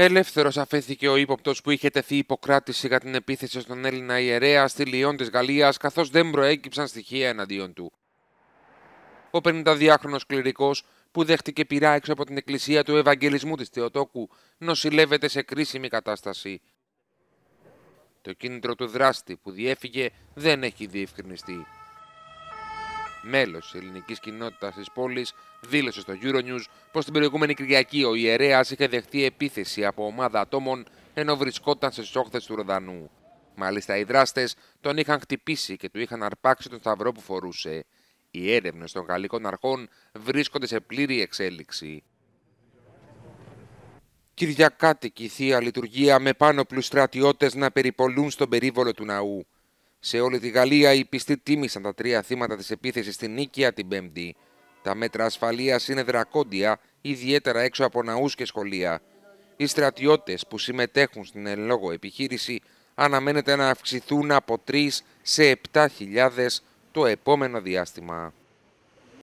Ελεύθερος αφέθηκε ο ύποπτος που είχε τεθεί υποκράτηση για την επίθεση στον Έλληνα ιερέα στη Λιόν της Γαλλίας, καθώς δεν προέκυψαν στοιχεία εναντίον του. Ο 52χρονο κληρικός, που δέχτηκε πειρά έξω από την εκκλησία του Ευαγγελισμού της Θεοτόκου, νοσηλεύεται σε κρίσιμη κατάσταση. Το κίνητρο του δράστη που διέφυγε δεν έχει διευκρινιστεί μέλος της ελληνικής κοινότητας της πόλης, δήλωσε στο Euronews πως την προηγούμενη Κυριακή ο ιερέας είχε δεχτεί επίθεση από ομάδα ατόμων ενώ βρισκόταν στις όχθες του Ροδανού. Μάλιστα, οι δράστες τον είχαν χτυπήσει και του είχαν αρπάξει τον σταυρό που φορούσε. Οι έρευνες των Γαλλικών Αρχών βρίσκονται σε πλήρη εξέλιξη. Κυριακάτικη θεία λειτουργία με πάνω πλου στρατιώτε να περιπολούν στον περίβολο του ναού. Σε όλη τη Γαλλία οι πιστοί τίμησαν τα τρία θύματα της επίθεσης στην Νίκαια την Πέμπτη. Τα μέτρα ασφαλείας είναι δρακόντια, ιδιαίτερα έξω από ναούς και σχολεία. Οι στρατιώτες που συμμετέχουν στην εν λόγω επιχείρηση αναμένεται να αυξηθούν από 3 σε 7.000 το επόμενο διάστημα.